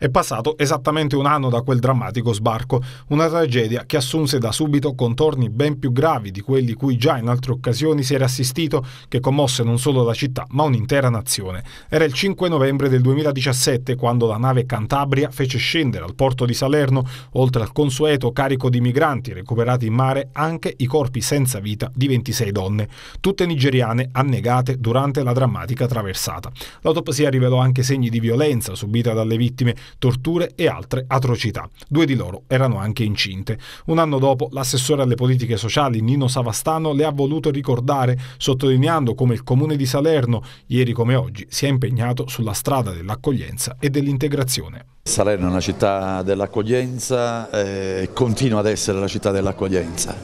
È passato esattamente un anno da quel drammatico sbarco, una tragedia che assunse da subito contorni ben più gravi di quelli cui già in altre occasioni si era assistito, che commosse non solo la città ma un'intera nazione. Era il 5 novembre del 2017 quando la nave Cantabria fece scendere al porto di Salerno, oltre al consueto carico di migranti recuperati in mare, anche i corpi senza vita di 26 donne, tutte nigeriane annegate durante la drammatica traversata. L'autopsia rivelò anche segni di violenza subita dalle vittime, torture e altre atrocità. Due di loro erano anche incinte. Un anno dopo l'assessore alle politiche sociali Nino Savastano le ha voluto ricordare, sottolineando come il comune di Salerno, ieri come oggi, si è impegnato sulla strada dell'accoglienza e dell'integrazione. Salerno è una città dell'accoglienza e eh, continua ad essere la città dell'accoglienza.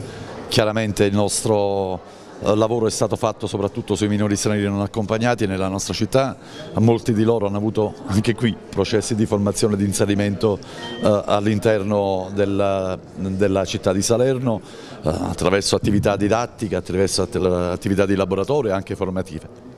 Chiaramente il nostro eh, lavoro è stato fatto soprattutto sui minori stranieri non accompagnati nella nostra città, molti di loro hanno avuto anche qui processi di formazione e di inserimento eh, all'interno della, della, città di Salerno eh, attraverso attività didattiche, attraverso attività di laboratorio e anche formative.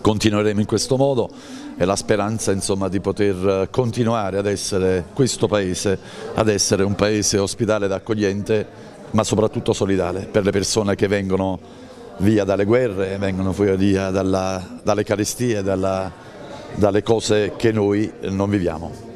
Continueremo in questo modo e la speranza insomma, di poter continuare ad essere questo paese, ad essere un paese ospitale ed accogliente ma soprattutto solidale per le persone che vengono via dalle guerre, vengono fuori via dalla, dalle carestie, dalla, dalle cose che noi non viviamo.